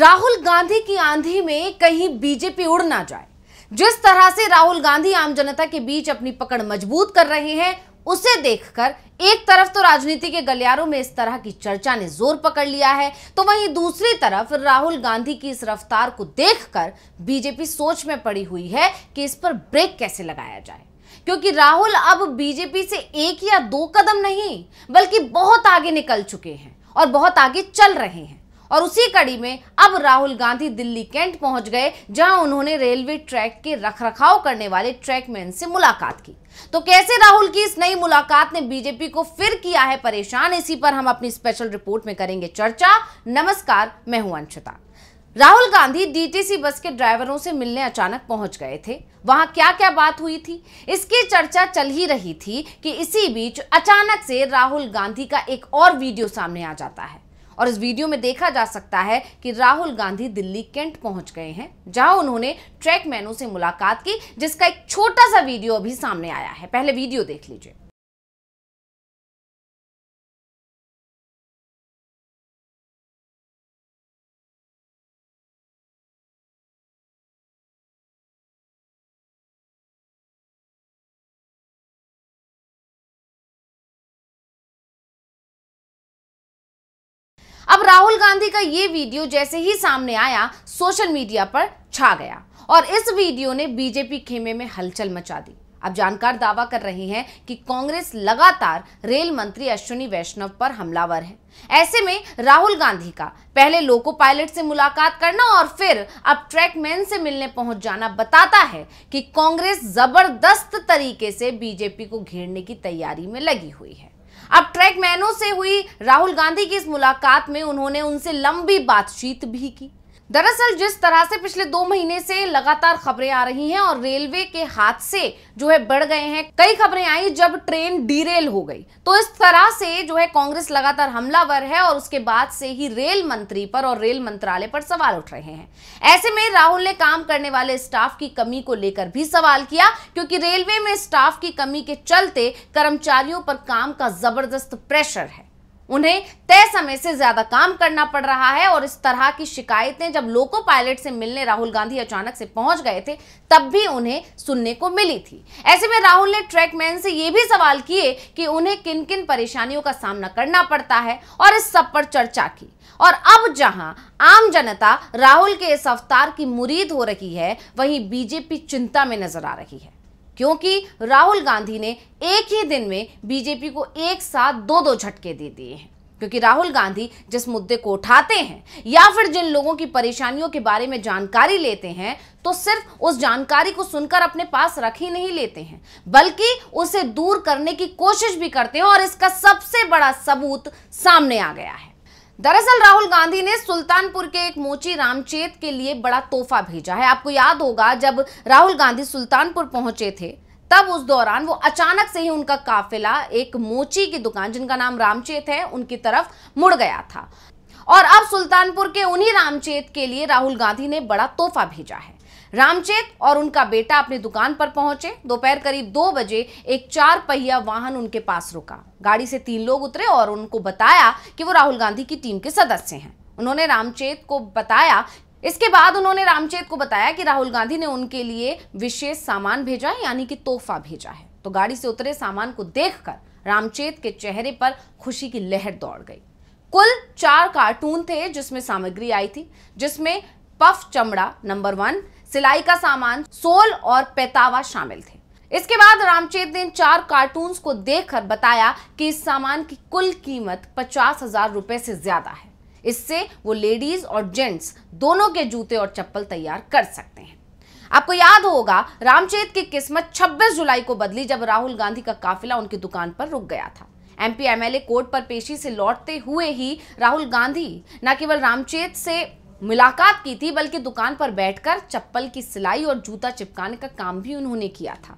राहुल गांधी की आंधी में कहीं बीजेपी उड़ ना जाए जिस तरह से राहुल गांधी आम जनता के बीच अपनी पकड़ मजबूत कर रहे हैं उसे देखकर एक तरफ तो राजनीति के गलियारों में इस तरह की चर्चा ने जोर पकड़ लिया है तो वहीं दूसरी तरफ राहुल गांधी की इस रफ्तार को देखकर बीजेपी सोच में पड़ी हुई है कि इस पर ब्रेक कैसे लगाया जाए क्योंकि राहुल अब बीजेपी से एक या दो कदम नहीं बल्कि बहुत आगे निकल चुके हैं और बहुत आगे चल रहे हैं और उसी कड़ी में अब राहुल गांधी दिल्ली कैंट पहुंच गए जहां उन्होंने रेलवे ट्रैक के रखरखाव करने वाले ट्रैकमैन से मुलाकात की तो कैसे राहुल की इस नई मुलाकात ने बीजेपी को फिर किया है परेशान इसी पर हम अपनी स्पेशल रिपोर्ट में करेंगे चर्चा नमस्कार मैं हूं अंशता राहुल गांधी डीटीसी बस के ड्राइवरों से मिलने अचानक पहुंच गए थे वहां क्या क्या बात हुई थी इसकी चर्चा चल ही रही थी कि इसी बीच अचानक से राहुल गांधी का एक और वीडियो सामने आ जाता है और इस वीडियो में देखा जा सकता है कि राहुल गांधी दिल्ली कैंट पहुंच गए हैं जहां उन्होंने ट्रैक ट्रैकमैनों से मुलाकात की जिसका एक छोटा सा वीडियो अभी सामने आया है पहले वीडियो देख लीजिए अब राहुल गांधी का ये वीडियो जैसे ही सामने आया सोशल मीडिया पर छा गया और इस वीडियो ने बीजेपी खेमे में हलचल मचा दी अब जानकार दावा कर रहे हैं कि कांग्रेस लगातार रेल मंत्री अश्विनी वैष्णव पर हमलावर है ऐसे में राहुल गांधी का पहले लोको पायलट से मुलाकात करना और फिर अब ट्रैकमैन से मिलने पहुंच जाना बताता है कि कांग्रेस जबरदस्त तरीके से बीजेपी को घेरने की तैयारी में लगी हुई है अब ट्रैकमैनों से हुई राहुल गांधी की इस मुलाकात में उन्होंने उनसे लंबी बातचीत भी की दरअसल जिस तरह से पिछले दो महीने से लगातार खबरें आ रही हैं और रेलवे के हादसे जो है बढ़ गए हैं कई खबरें आई जब ट्रेन डीरेल हो गई तो इस तरह से जो है कांग्रेस लगातार हमलावर है और उसके बाद से ही रेल मंत्री पर और रेल मंत्रालय पर सवाल उठ रहे हैं ऐसे में राहुल ने काम करने वाले स्टाफ की कमी को लेकर भी सवाल किया क्योंकि रेलवे में स्टाफ की कमी के चलते कर्मचारियों पर काम का जबरदस्त प्रेशर है उन्हें तय समय से ज्यादा काम करना पड़ रहा है और इस तरह की शिकायतें जब लोको पायलट से मिलने राहुल गांधी अचानक से पहुंच गए थे तब भी उन्हें सुनने को मिली थी ऐसे में राहुल ने ट्रैकमैन से ये भी सवाल किए कि उन्हें किन किन परेशानियों का सामना करना पड़ता है और इस सब पर चर्चा की और अब जहां आम जनता राहुल के इस अवतार की मुरीद हो रही है वहीं बीजेपी चिंता में नजर आ रही है क्योंकि राहुल गांधी ने एक ही दिन में बीजेपी को एक साथ दो दो झटके दे दिए हैं क्योंकि राहुल गांधी जिस मुद्दे को उठाते हैं या फिर जिन लोगों की परेशानियों के बारे में जानकारी लेते हैं तो सिर्फ उस जानकारी को सुनकर अपने पास रख ही नहीं लेते हैं बल्कि उसे दूर करने की कोशिश भी करते हैं और इसका सबसे बड़ा सबूत सामने आ गया है दरअसल राहुल गांधी ने सुल्तानपुर के एक मोची रामचेत के लिए बड़ा तोहफा भेजा है आपको याद होगा जब राहुल गांधी सुल्तानपुर पहुंचे थे तब उस दौरान वो अचानक से ही उनका काफिला एक मोची की दुकान जिनका नाम रामचेत है उनकी तरफ मुड़ गया था और अब सुल्तानपुर के उन्हीं रामचेत के लिए राहुल गांधी ने बड़ा तोहफा भेजा है रामचेत और उनका बेटा अपनी दुकान पर पहुंचे दोपहर करीब दो बजे एक चार पहिया वाहन उनके पास रुका गाड़ी से तीन लोग उतरे और उनको बताया कि वो राहुल गांधी की टीम के सदस्य हैं उन्होंने रामचेत को बताया इसके बाद उन्होंने रामचेत को बताया कि राहुल गांधी ने उनके लिए विशेष सामान भेजा है यानी कि तोहफा भेजा है तो गाड़ी से उतरे सामान को देखकर रामचेत के चेहरे पर खुशी की लहर दौड़ गई कुल चार कार्टून थे जिसमें सामग्री आई थी जिसमें पफ चमड़ा नंबर वन सिलाई का सामान सोल और पैतावा शामिल थे इसके बाद रामचेत ने चार कार्टून्स को देखकर बताया कि इस सामान की कुल कीमत पचास हजार रुपए से ज्यादा है इससे वो लेडीज और जेंट्स दोनों के जूते और चप्पल तैयार कर सकते हैं आपको याद होगा रामचेत की किस्मत 26 जुलाई को बदली जब राहुल गांधी का काफिला उनकी दुकान पर रुक गया था एमपी एमएलए कोर्ट पर पेशी से लौटते हुए ही राहुल गांधी न केवल रामचेत से मुलाकात की थी बल्कि दुकान पर बैठकर चप्पल की सिलाई और जूता चिपकाने का काम भी उन्होंने किया था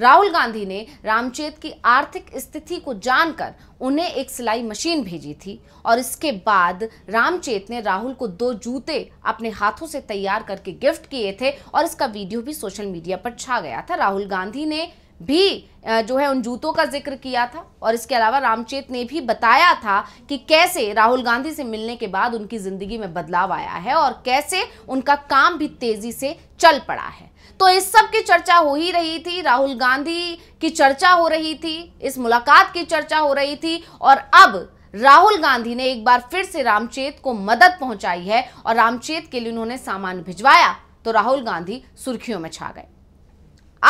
राहुल गांधी ने रामचेत की आर्थिक स्थिति को जानकर उन्हें एक सिलाई मशीन भेजी थी और इसके बाद रामचेत ने राहुल को दो जूते अपने हाथों से तैयार करके गिफ्ट किए थे और इसका वीडियो भी सोशल मीडिया पर छा गया था राहुल गांधी ने भी जो है उन जूतों का जिक्र किया था और इसके अलावा रामचेत ने भी बताया था कि कैसे राहुल गांधी से मिलने के बाद उनकी ज़िंदगी में बदलाव आया है और कैसे उनका काम भी तेज़ी से चल पड़ा है तो इस सब की चर्चा हो ही रही थी राहुल गांधी की चर्चा हो रही थी इस मुलाकात की चर्चा हो रही थी और अब राहुल गांधी ने एक बार फिर से रामचेत को मदद पहुंचाई है और रामचेत के लिए उन्होंने सामान भिजवाया तो राहुल गांधी सुर्खियों में छा गए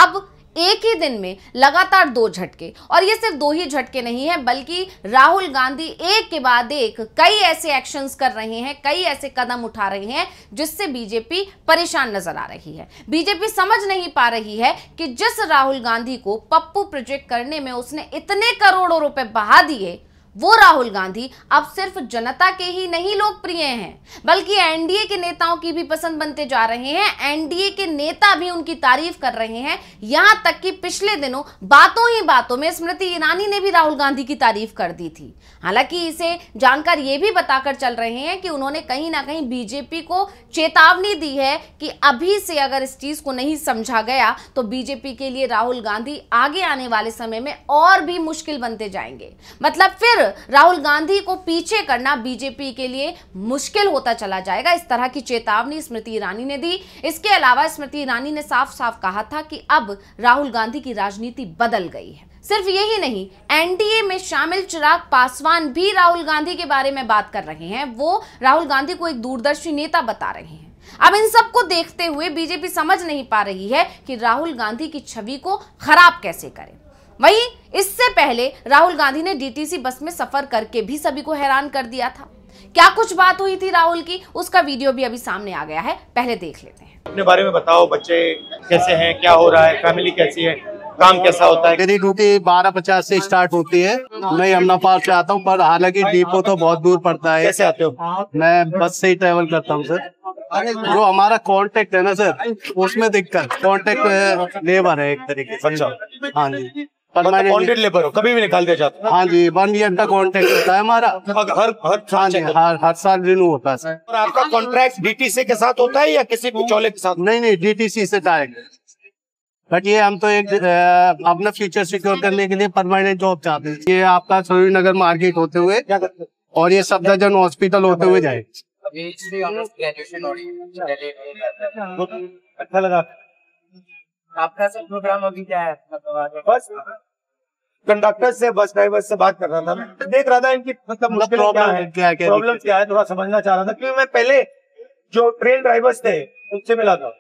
अब एक ही दिन में लगातार दो झटके और ये सिर्फ दो ही झटके नहीं है बल्कि राहुल गांधी एक के बाद एक कई ऐसे एक्शंस कर रहे हैं कई ऐसे कदम उठा रहे हैं जिससे बीजेपी परेशान नजर आ रही है बीजेपी समझ नहीं पा रही है कि जिस राहुल गांधी को पप्पू प्रोजेक्ट करने में उसने इतने करोड़ों रुपए बहा दिए वो राहुल गांधी अब सिर्फ जनता के ही नहीं लोकप्रिय हैं बल्कि एनडीए के नेताओं की भी पसंद बनते जा रहे हैं एनडीए के नेता भी उनकी तारीफ कर रहे हैं यहां तक कि पिछले दिनों बातों ही बातों में स्मृति ईरानी ने भी राहुल गांधी की तारीफ कर दी थी हालांकि इसे जानकार ये भी बताकर चल रहे हैं कि उन्होंने कहीं ना कहीं बीजेपी को चेतावनी दी है कि अभी से अगर इस चीज को नहीं समझा गया तो बीजेपी के लिए राहुल गांधी आगे आने वाले समय में और भी मुश्किल बनते जाएंगे मतलब फिर राहुल गांधी को पीछे करना बीजेपी के लिए मुश्किल होता चला जाएगा इस तरह की चेतावनी स्मृति ईरानी ने दी इसके अलावा स्मृति ईरानी ने साफ साफ कहा था कि अब राहुल गांधी की राजनीति बदल गई है सिर्फ यही नहीं एनडीए में शामिल चिराग पासवान भी राहुल गांधी के बारे में बात कर रहे हैं वो राहुल गांधी को एक दूरदर्शी नेता बता रहे हैं अब इन सबको देखते हुए बीजेपी समझ नहीं पा रही है कि राहुल गांधी की छवि को खराब कैसे करें वहीं इससे पहले राहुल गांधी ने डीटीसी बस में सफर करके भी सभी को हैरान कर दिया था क्या कुछ बात हुई थी राहुल की उसका वीडियो भी अभी सामने आ गया है पहले देख लेते हैं अपने बारे में बताओ बच्चे कैसे हैं क्या हो रहा है फैमिली कैसी है काम कैसा होता है मेरी ड्यूटी बारह पचास से स्टार्ट होती है मैं यमुना पार्क से आता हूँ पर हालांकि डीपो तो बहुत दूर पड़ता है कैसे आते हो मैं बस से ही ट्रेवल करता हूँ सर जो हमारा कॉन्टेक्ट है ना सर उसमें दिक्कत कॉन्टेक्ट लेबर है एक तरीके से हाँ जी लेबर मतलब हो कभी भी निकाल दिया जाता है हाँ जी वन ईयर का कॉन्ट्रैक्ट होता है हमारा हर हर हाँ हर हर साल रिन्यू होता है और आपका कॉन्ट्रैक्ट डीटीसी के साथ होता है या किसी के साथ नहीं नहीं डीटीसी से डायरेक्ट बट ये हम तो एक अपना फ्यूचर सिक्योर करने के लिए परमानेंट जॉब चाहते हैं ये आपका सोरी नगर मार्केट होते हुए और ये सफदरजन हॉस्पिटल होते हुए जाए अच्छा लगा आपका सब प्रोग्राम अभी क्या है बस कंडक्टर से बस ड्राइवर से बात कर रहा था मैं देख रहा था इनकी मतलब, मतलब मुश्किल क्या है प्रॉब्लम क्या है थोड़ा समझना चाह रहा था क्योंकि मैं पहले जो ट्रेन ड्राइवर्स थे उनसे मिला था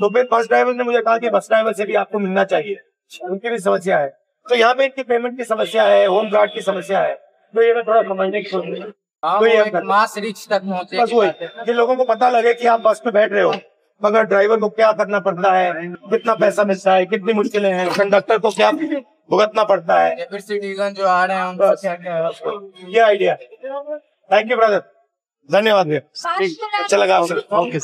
तो फिर बस ड्राइवर ने मुझे कहा कि बस ड्राइवर से भी आपको मिलना चाहिए उनकी भी समस्या है तो यहाँ पे इनकी पेमेंट की समस्या है होम गार्ड की समस्या है तो ये मैं थोड़ा समझने की सोच रही कोशिश मास रिच हाँ, तो तक पहुंचे बस वही कि लोगों को पता लगे कि आप बस पे बैठ रहे हो मगर ड्राइवर को क्या करना पड़ता है कितना पैसा मिलता है कितनी मुश्किलें हैं कंडक्टर को क्या भुगतना पड़ता है जो आ रहे हैं ये आइडिया थैंक यू ब्रदर धन्यवाद भैया अच्छा लगा ओके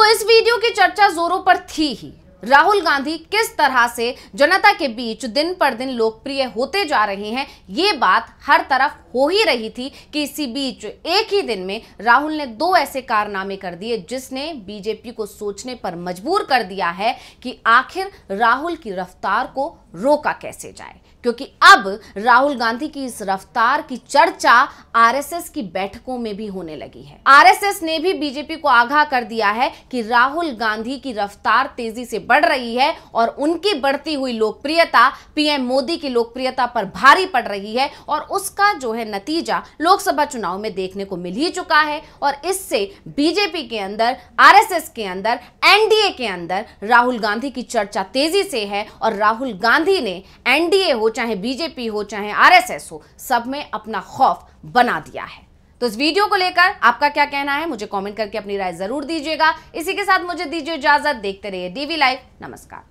तो इस वीडियो की चर्चा जोरों पर थी ही राहुल गांधी किस तरह से जनता के बीच दिन पर दिन लोकप्रिय होते जा रहे हैं ये बात हर तरफ हो ही रही थी कि इसी बीच एक ही दिन में राहुल ने दो ऐसे कारनामे कर दिए जिसने बीजेपी को सोचने पर मजबूर कर दिया है कि आखिर राहुल की रफ्तार को रोका कैसे जाए क्योंकि अब राहुल गांधी की इस रफ्तार की चर्चा आरएसएस की बैठकों में भी होने लगी है आरएसएस ने भी बीजेपी को आगाह कर दिया है कि राहुल गांधी की रफ्तार तेजी से बढ़ रही है और उनकी बढ़ती हुई लोकप्रियता पीएम मोदी की लोकप्रियता पर भारी पड़ रही है और उसका जो है नतीजा लोकसभा चुनाव में देखने को मिल ही चुका है और इससे बीजेपी के अंदर आर के अंदर एनडीए के अंदर राहुल गांधी की चर्चा तेजी से है और राहुल गांधी गांधी ने एनडीए हो चाहे बीजेपी हो चाहे आरएसएस हो सब में अपना खौफ बना दिया है तो इस वीडियो को लेकर आपका क्या कहना है मुझे कमेंट करके अपनी राय जरूर दीजिएगा इसी के साथ मुझे दीजिए इजाजत देखते रहिए डीवी लाइव नमस्कार